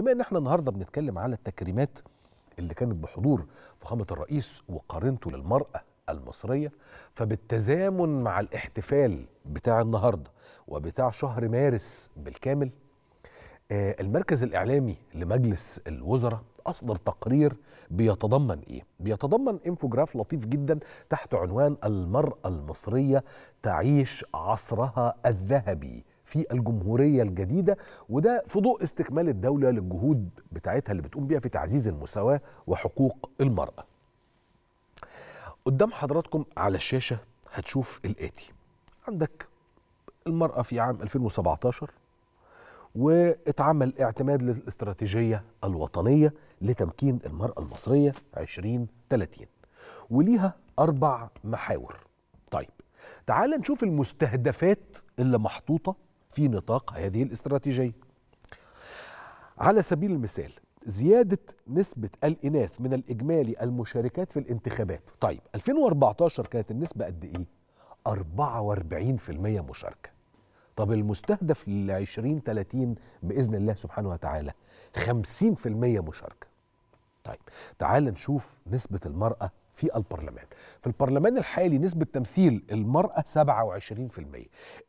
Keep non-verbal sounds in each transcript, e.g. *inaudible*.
بما ان احنا النهارده بنتكلم على التكريمات اللي كانت بحضور فخامه الرئيس وقارنته للمراه المصريه فبالتزامن مع الاحتفال بتاع النهارده وبتاع شهر مارس بالكامل آه، المركز الاعلامي لمجلس الوزراء اصدر تقرير بيتضمن ايه بيتضمن انفوجراف لطيف جدا تحت عنوان المراه المصريه تعيش عصرها الذهبي في الجمهورية الجديدة وده في ضوء استكمال الدولة للجهود بتاعتها اللي بتقوم بيها في تعزيز المساواة وحقوق المرأة قدام حضراتكم على الشاشة هتشوف الآتي عندك المرأة في عام 2017 واتعمل اعتماد للاستراتيجية الوطنية لتمكين المرأة المصرية 2030 وليها أربع محاور طيب تعال نشوف المستهدفات اللي محطوطة في نطاق هذه الاستراتيجية على سبيل المثال زيادة نسبة الإناث من الإجمالي المشاركات في الانتخابات طيب 2014 كانت النسبة قد إيه؟ 44% مشاركة طب المستهدف لـ 2030 بإذن الله سبحانه وتعالى 50% مشاركة طيب تعال نشوف نسبة المرأة في البرلمان في البرلمان الحالي نسبة تمثيل المرأة 27%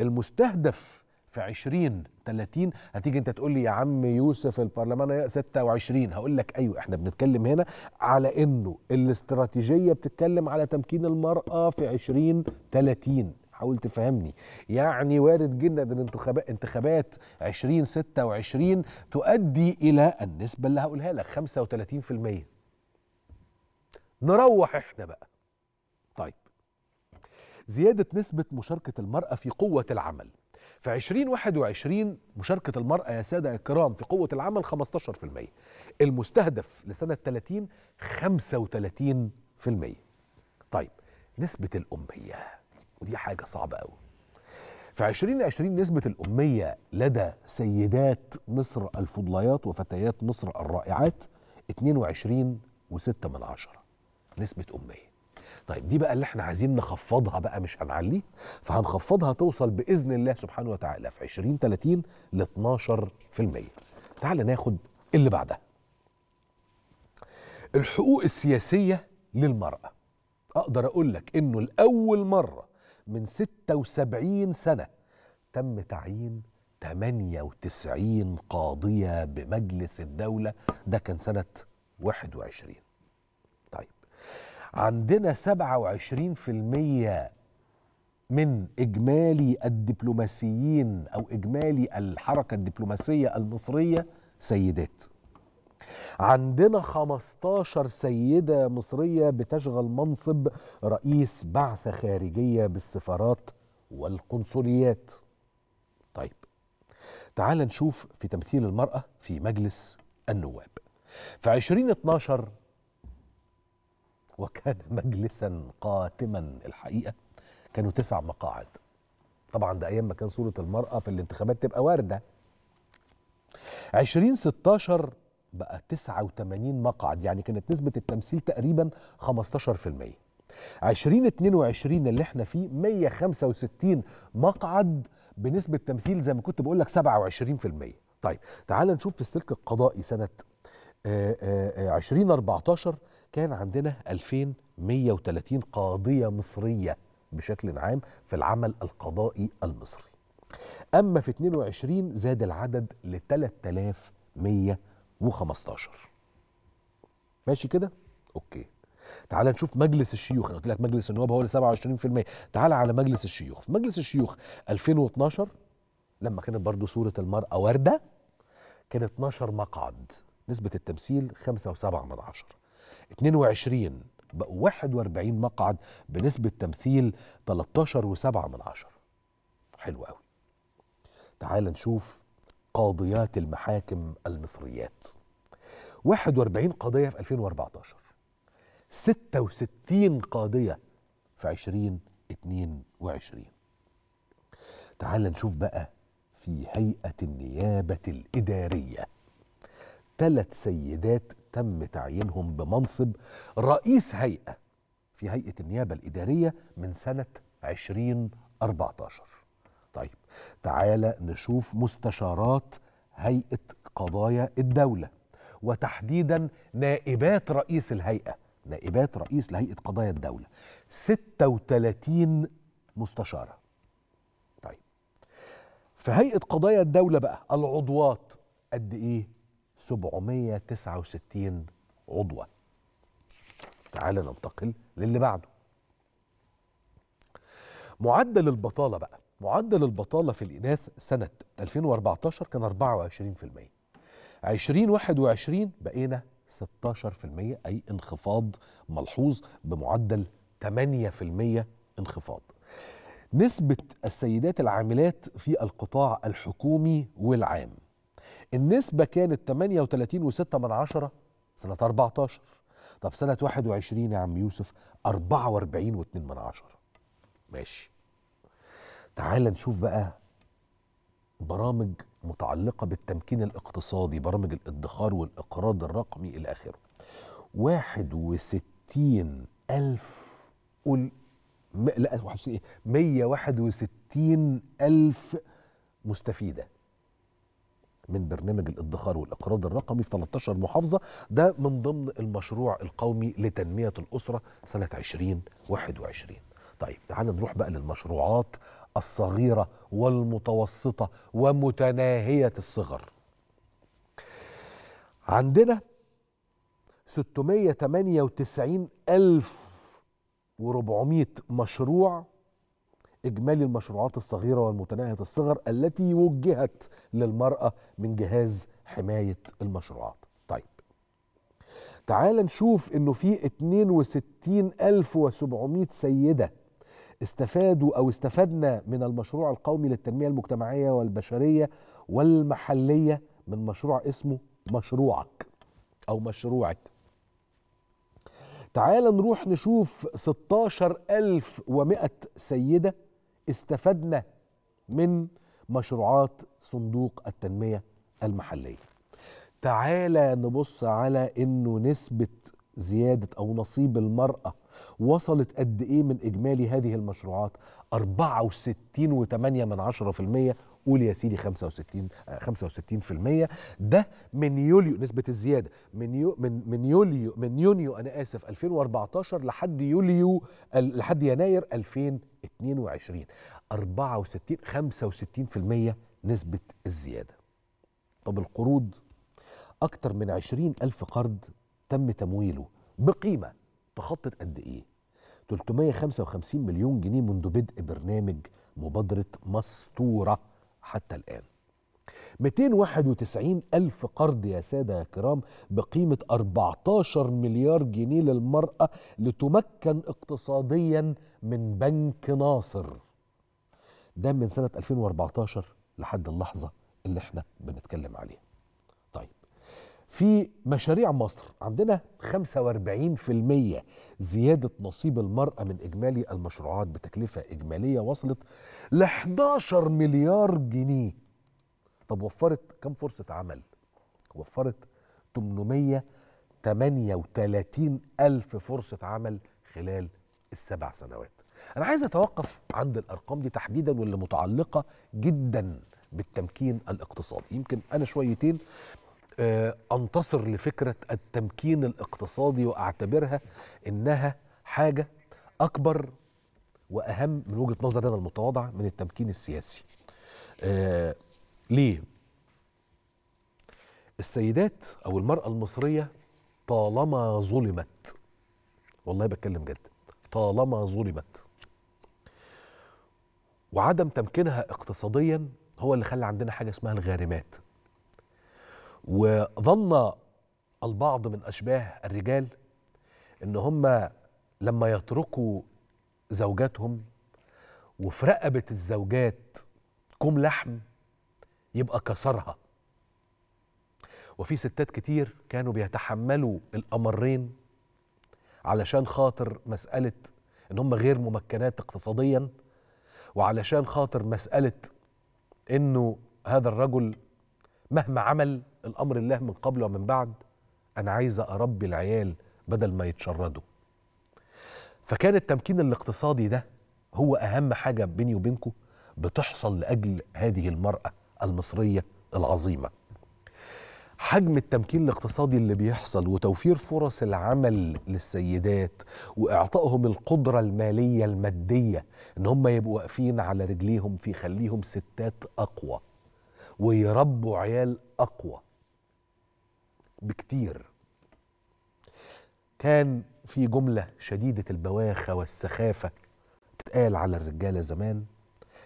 المستهدف في 20 30 هتيجي انت تقول لي يا عم يوسف البرلمان 26 هقول لك ايوه احنا بنتكلم هنا على انه الاستراتيجيه بتتكلم على تمكين المراه في 20 30 حاول تفهمني يعني وارد جدا ان انتخابات انتخابات 2026 تؤدي الى النسبه اللي هقولها لك 35% نروح احنا بقى طيب زياده نسبه مشاركه المراه في قوه العمل في 2021 مشاركة المرأة يا سادة الكرام في قوة العمل 15% المستهدف لسنة 30 35% طيب نسبة الأمية ودي حاجة صعبة أوي في 2020 نسبة الأمية لدى سيدات مصر الفضليات وفتيات مصر الرائعات 22.6 من عشرة نسبة أمية طيب دي بقى اللي احنا عايزين نخفضها بقى مش هنعلي فهنخفضها توصل باذن الله سبحانه وتعالى في 2030 ل 12% تعال ناخد اللي بعدها الحقوق السياسيه للمراه اقدر اقول لك انه لاول مره من 76 سنه تم تعيين 98 قاضيه بمجلس الدوله ده كان سنه 21 عندنا 27% من اجمالي الدبلوماسيين او اجمالي الحركه الدبلوماسيه المصريه سيدات عندنا 15 سيده مصريه بتشغل منصب رئيس بعثه خارجيه بالسفارات والقنصليات طيب تعال نشوف في تمثيل المراه في مجلس النواب في 2012 وكان مجلسا قاتما الحقيقه كانوا تسع مقاعد طبعا ده ايام ما كان صوره المراه في الانتخابات تبقى وارده 2016 بقى 89 مقعد يعني كانت نسبه التمثيل تقريبا 15% 2022 اللي احنا فيه 165 مقعد بنسبه تمثيل زي ما كنت بقول لك 27% طيب تعال نشوف في السلك القضائي سنه 2014 آه، آه، آه، كان عندنا 2130 قاضية مصرية بشكل عام في العمل القضائي المصري أما في 22 زاد العدد ل 3115 ماشي كده؟ أوكي تعال نشوف مجلس الشيوخ انا قلت لك مجلس النواب هو اللي 27% تعال على مجلس الشيوخ في مجلس الشيوخ 2012 لما كانت برضو صورة المرأة وردة كان 12 مقعد نسبة التمثيل 5.7 من عشرة 22 بقوا 41 مقعد بنسبة تمثيل 13.7 من عشرة حلو قوي تعال نشوف قاضيات المحاكم المصريات 41 قضية في 2014 66 قاضية في 2022 تعال نشوف بقى في هيئة النيابة الإدارية ثلاث سيدات تم تعيينهم بمنصب رئيس هيئة في هيئة النيابة الإدارية من سنة 2014 طيب تعالى نشوف مستشارات هيئة قضايا الدولة وتحديدا نائبات رئيس الهيئة نائبات رئيس لهيئة قضايا الدولة 36 مستشارة طيب في هيئة قضايا الدولة بقى العضوات قد إيه 769 عضوا تعال ننتقل للي بعده معدل البطالة بقى معدل البطالة في الإناث سنة 2014 كان 24% 2021 بقينا 16% أي انخفاض ملحوظ بمعدل 8% انخفاض نسبة السيدات العاملات في القطاع الحكومي والعام النسبة كانت 38.6 سنة 14 طب سنة 21 يا عم يوسف 44.2 ماشي تعال نشوف بقى برامج متعلقة بالتمكين الاقتصادي برامج الادخار والإقراض الرقمي إلى آخره 61 ألف قول لا 161 ألف مستفيده من برنامج الادخار والاقراض الرقمي في 13 محافظه ده من ضمن المشروع القومي لتنميه الاسره سنه 2021 طيب تعالى نروح بقى للمشروعات الصغيره والمتوسطه ومتناهيه الصغر عندنا 698 ألف و400 مشروع إجمالي المشروعات الصغيرة والمتناهية الصغر التي وجهت للمرأة من جهاز حماية المشروعات طيب تعال نشوف أنه في 62700 سيدة استفادوا أو استفدنا من المشروع القومي للتنمية المجتمعية والبشرية والمحلية من مشروع اسمه مشروعك أو مشروعك تعال نروح نشوف 16100 سيدة استفدنا من مشروعات صندوق التنمية المحلية تعالى نبص على أنه نسبة زيادة أو نصيب المرأة وصلت قد إيه من إجمالي هذه المشروعات 64.8 من قول يا سيدي 65 65% آه، ده من يوليو نسبة الزيادة من يو من من يوليو من يونيو أنا آسف 2014 لحد يوليو لحد يناير 2000 22 64 65% نسبة الزيادة طب القروض أكتر من 20 ألف قرض تم تمويله بقيمة تخطت قد إيه 355 مليون جنيه منذ بدء برنامج مبادرة مستورة حتى الآن 291 ألف قرض يا سادة يا كرام بقيمة 14 مليار جنيه للمرأة لتمكن اقتصاديا من بنك ناصر ده من سنة 2014 لحد اللحظة اللي احنا بنتكلم عليها طيب في مشاريع مصر عندنا 45% زيادة نصيب المرأة من إجمالي المشروعات بتكلفة إجمالية وصلت ل 11 مليار جنيه طب وفرت كم فرصه عمل وفرت 838 ألف فرصة عمل خلال السبع سنوات أنا عايز أتوقف عند الأرقام دي تحديدا واللي متعلقة جدا بالتمكين الاقتصادي يمكن أنا شويتين آه، أنتصر لفكرة التمكين الاقتصادي وأعتبرها إنها حاجة أكبر وأهم من وجهة نظري أنا المتواضعة من التمكين السياسي آه، ليه؟ السيدات أو المرأة المصرية طالما ظلمت والله بتكلم جد طالما ظلمت وعدم تمكينها اقتصاديا هو اللي خلى عندنا حاجة اسمها الغارمات وظن البعض من أشباه الرجال إن هم لما يتركوا زوجاتهم وفي رقبة الزوجات كم لحم يبقى كسرها وفي ستات كتير كانوا بيتحملوا الأمرين علشان خاطر مسألة إن هم غير ممكنات اقتصاديا وعلشان خاطر مسألة إنه هذا الرجل مهما عمل الأمر الله من قبل ومن بعد أنا عايزة أربي العيال بدل ما يتشردوا فكان التمكين الاقتصادي ده هو أهم حاجة بيني وبينكم بتحصل لأجل هذه المرأة المصريه العظيمه حجم التمكين الاقتصادي اللي بيحصل وتوفير فرص العمل للسيدات واعطائهم القدره الماليه الماديه ان هم يبقوا واقفين على رجليهم في خليهم ستات اقوى ويربوا عيال اقوى بكتير كان في جمله شديده البواخه والسخافه تتقال على الرجاله زمان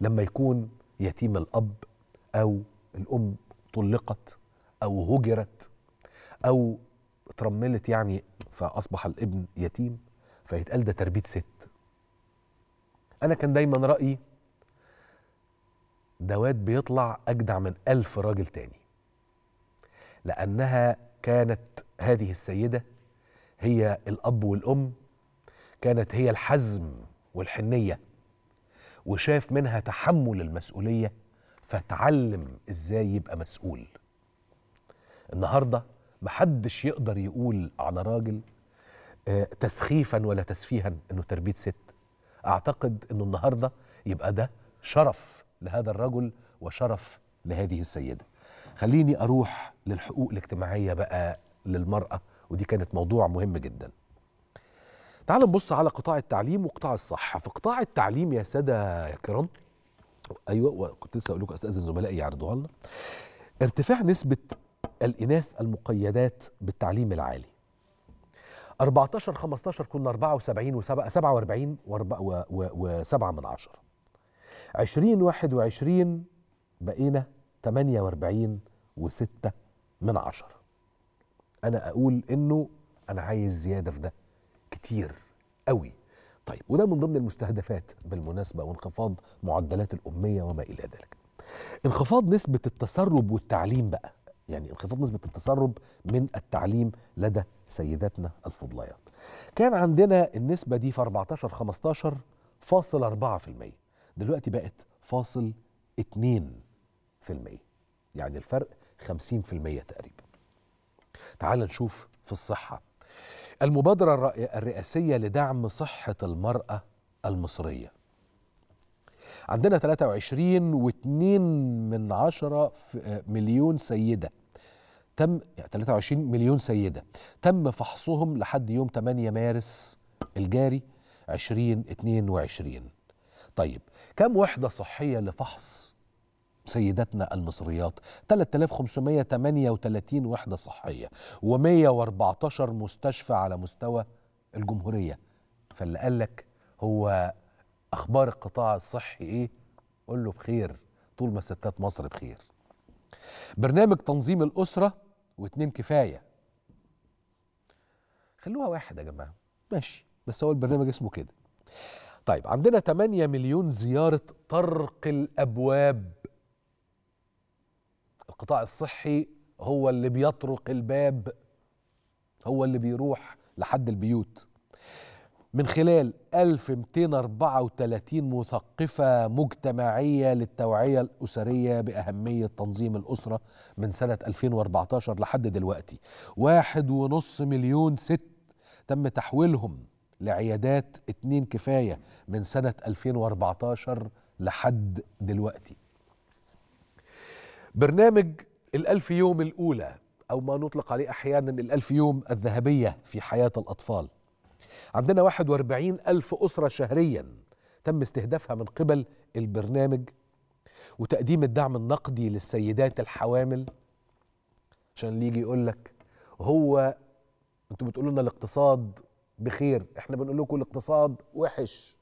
لما يكون يتيم الاب أو الأم طلقت أو هجرت أو اترملت يعني فأصبح الابن يتيم فيتقال ده تربية ست أنا كان دايما رأيي ده واد بيطلع أجدع من ألف راجل تاني لأنها كانت هذه السيدة هي الأب والأم كانت هي الحزم والحنية وشاف منها تحمل المسؤولية فتعلم ازاي يبقى مسؤول النهارده محدش يقدر يقول على راجل آه، تسخيفا ولا تسفيها انه تربيه ست اعتقد انه النهارده يبقى ده شرف لهذا الرجل وشرف لهذه السيده خليني اروح للحقوق الاجتماعيه بقى للمراه ودي كانت موضوع مهم جدا تعال نبص على قطاع التعليم وقطاع الصحه في قطاع التعليم يا ساده يا كرام ايوه وكنت لسه اقول لكم استاذن زملائي يعرضوها لنا ارتفاع نسبه الاناث المقيدات بالتعليم العالي 14 15 كنا 74 و7 47 و7 من 10 2021 بقينا 48 و6 من 10 انا اقول انه انا عايز زياده في ده كتير قوي طيب وده من ضمن المستهدفات بالمناسبة وانخفاض معدلات الأمية وما إلى ذلك انخفاض نسبة التسرب والتعليم بقى يعني انخفاض نسبة التسرب من التعليم لدى سيداتنا الفضليات كان عندنا النسبة دي في 14 15 فاصل 4 في المية دلوقتي بقت فاصل 2 في المية يعني الفرق 50 في المية تقريبا تعال نشوف في الصحة المبادرة الرئاسية لدعم صحة المرأة المصرية عندنا 23 من عشرة مليون سيدة تم يعني 23 مليون سيدة تم فحصهم لحد يوم 8 مارس الجاري 2022 طيب كم وحدة صحية لفحص سيداتنا المصريات 3538 وحدة صحية و114 مستشفى على مستوى الجمهورية فاللي قال لك هو أخبار القطاع الصحي إيه؟ قول له بخير طول ما ستات مصر بخير برنامج تنظيم الأسرة واتنين كفاية خلوها واحد يا جماعة ماشي بس هو البرنامج اسمه كده طيب عندنا 8 مليون زيارة طرق الأبواب القطاع الصحي هو اللي بيطرق الباب هو اللي بيروح لحد البيوت من خلال 1234 مثقفة مجتمعية للتوعية الأسرية بأهمية تنظيم الأسرة من سنة 2014 لحد دلوقتي واحد ونص مليون ست تم تحويلهم لعيادات اتنين كفاية من سنة 2014 لحد دلوقتي برنامج الألف يوم الأولى أو ما نطلق عليه أحيانا الألف يوم الذهبية في حياة الأطفال عندنا 41 ألف أسرة شهريا تم استهدافها من قبل البرنامج وتقديم الدعم النقدي للسيدات الحوامل عشان اللي يجي يقول لك هو انتوا بتقولوا لنا الاقتصاد بخير احنا بنقول لكم الاقتصاد وحش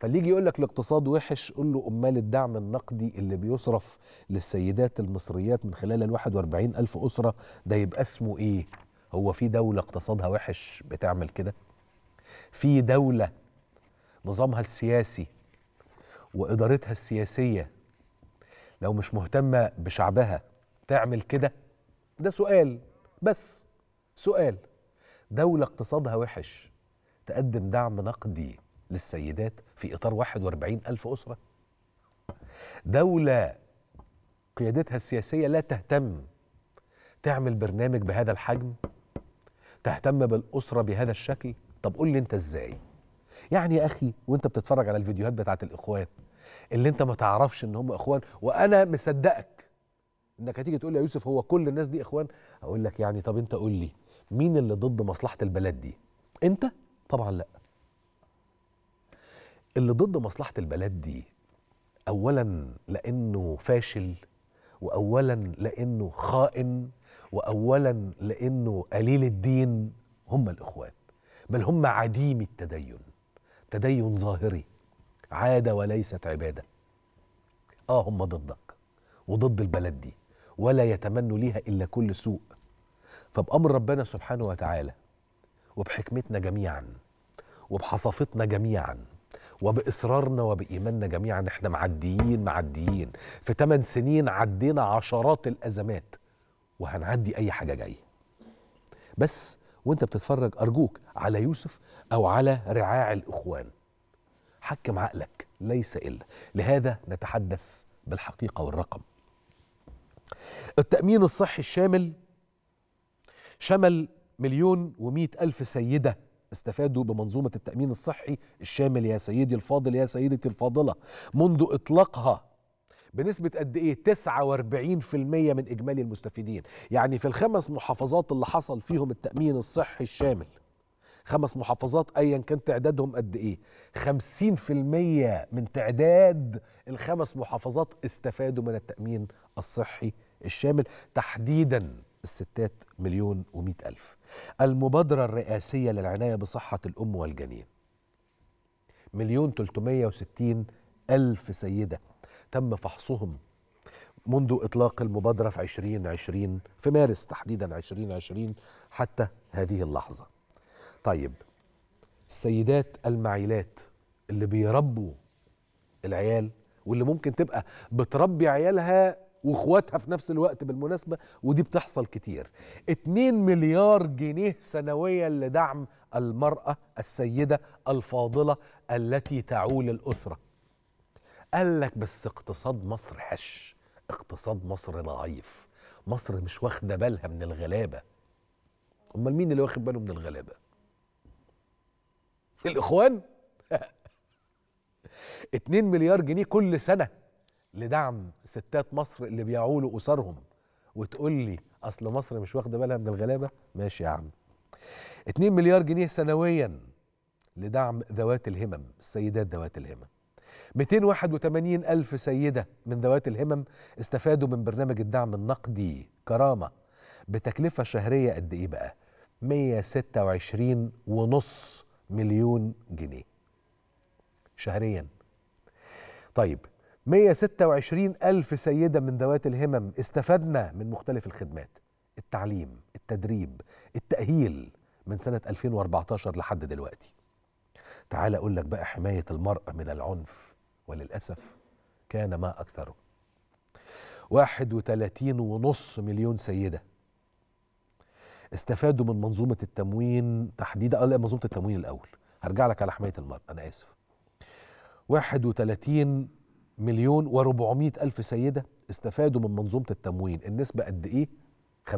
فاللي يجي يقول لك الاقتصاد وحش قول له امال الدعم النقدي اللي بيصرف للسيدات المصريات من خلال ال 41 الف اسره ده يبقى اسمه ايه هو في دوله اقتصادها وحش بتعمل كده في دوله نظامها السياسي وادارتها السياسيه لو مش مهتمه بشعبها تعمل كده ده سؤال بس سؤال دولة اقتصادها وحش تقدم دعم نقدي للسيدات في إطار 41 ألف أسرة دولة قيادتها السياسية لا تهتم تعمل برنامج بهذا الحجم تهتم بالأسرة بهذا الشكل طب قول لي أنت إزاي يعني يا أخي وأنت بتتفرج على الفيديوهات بتاعة الإخوان اللي أنت ما تعرفش إن هم إخوان وأنا مصدقك إنك هتيجي تقول لي يا يوسف هو كل الناس دي إخوان أقول لك يعني طب أنت قول لي مين اللي ضد مصلحة البلد دي أنت طبعا لأ اللي ضد مصلحه البلد دي اولا لانه فاشل واولا لانه خائن واولا لانه قليل الدين هم الاخوان بل هم عديم التدين تدين ظاهري عاده وليست عباده اه هم ضدك وضد البلد دي ولا يتمنوا ليها الا كل سوء فبامر ربنا سبحانه وتعالى وبحكمتنا جميعا وبحصافتنا جميعا وبإصرارنا وبإيماننا جميعا احنا معديين معديين في 8 سنين عدينا عشرات الأزمات وهنعدي أي حاجة جاية بس وانت بتتفرج أرجوك على يوسف أو على رعاع الإخوان حكم عقلك ليس إلا لهذا نتحدث بالحقيقة والرقم التأمين الصحي الشامل شمل مليون ومئة ألف سيدة استفادوا بمنظومة التأمين الصحي الشامل يا سيدي الفاضل يا سيدتي الفاضلة منذ إطلاقها بنسبة قد إيه 49% من إجمالي المستفيدين يعني في الخمس محافظات اللي حصل فيهم التأمين الصحي الشامل خمس محافظات ايا كان تعدادهم قد ايه 50% من تعداد الخمس محافظات استفادوا من التامين الصحي الشامل تحديدا الستات مليون و ألف المبادرة الرئاسية للعناية بصحة الأم والجنين مليون تلتمية وستين ألف سيدة تم فحصهم منذ إطلاق المبادرة في 2020 في مارس تحديدا 2020 حتى هذه اللحظة طيب السيدات المعيلات اللي بيربوا العيال واللي ممكن تبقى بتربي عيالها واخواتها في نفس الوقت بالمناسبة ودي بتحصل كتير 2 مليار جنيه سنويا لدعم المرأة السيدة الفاضلة التي تعول الأسرة قال لك بس اقتصاد مصر حش اقتصاد مصر ضعيف مصر مش واخدة بالها من الغلابة أمال مين اللي واخد باله من الغلابة الإخوان 2 *laughs* مليار جنيه كل سنة لدعم ستات مصر اللي بيعولوا اسرهم وتقول لي اصل مصر مش واخده بالها من الغلابه ماشي يا عم 2 مليار جنيه سنويا لدعم ذوات الهمم السيدات ذوات الهمم 281 ألف سيدة من ذوات الهمم استفادوا من برنامج الدعم النقدي كرامة بتكلفة شهرية قد إيه بقى؟ 126 ونص مليون جنيه شهريا طيب 126 ألف سيدة من ذوات الهمم استفدنا من مختلف الخدمات التعليم التدريب التأهيل من سنة 2014 لحد دلوقتي تعال أقول لك بقى حماية المرأة من العنف وللأسف كان ما أكثره 31 ونص مليون سيدة استفادوا من منظومة التموين تحديدا آه، لا منظومة التموين الأول هرجع لك على حماية المرأة أنا آسف 31 مليون و400 ألف سيدة استفادوا من منظومة التموين النسبة قد إيه؟ 50%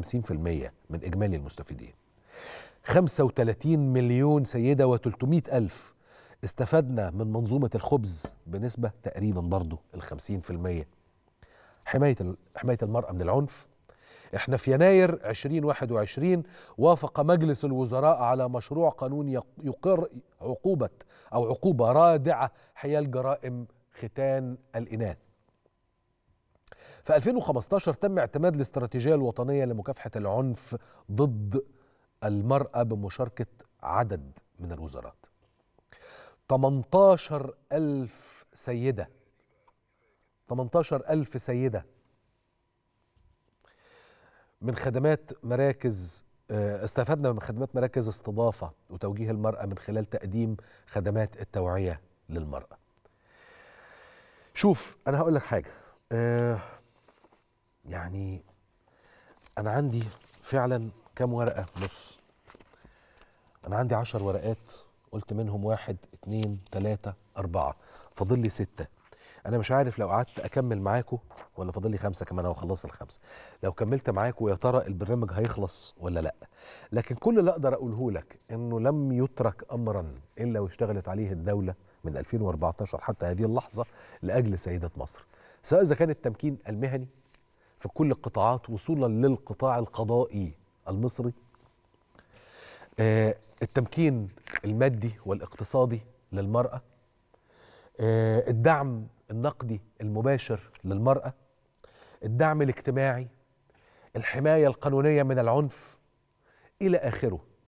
من إجمالي المستفيدين 35 مليون سيدة و300 ألف استفدنا من منظومة الخبز بنسبة تقريبا برضو ال 50% حماية, حماية المرأة من العنف احنا في يناير 2021 وافق مجلس الوزراء على مشروع قانون يقر عقوبة أو عقوبة رادعة حيال جرائم ختان الإناث في 2015 تم اعتماد الاستراتيجية الوطنية لمكافحة العنف ضد المرأة بمشاركة عدد من الوزارات 18 ألف سيدة 18 ألف سيدة من خدمات مراكز آه، استفدنا من خدمات مراكز استضافة وتوجيه المرأة من خلال تقديم خدمات التوعية للمرأة شوف انا هقول لك حاجه آه يعني انا عندي فعلا كام ورقه بص انا عندي عشر ورقات قلت منهم واحد اتنين تلاتة أربعة فاضل لي ستة أنا مش عارف لو قعدت أكمل معاكم ولا فاضل لي خمسة كمان أو خلصت الخمسة لو كملت معاكم يا ترى البرنامج هيخلص ولا لأ لكن كل اللي أقدر أقوله لك إنه لم يترك أمرا إلا واشتغلت عليه الدولة من 2014 حتى هذه اللحظة لأجل سيدة مصر سواء إذا كان التمكين المهني في كل القطاعات وصولا للقطاع القضائي المصري آه، التمكين المادي والاقتصادي للمرأة آه، الدعم النقدي المباشر للمرأة الدعم الاجتماعي الحماية القانونية من العنف إلى آخره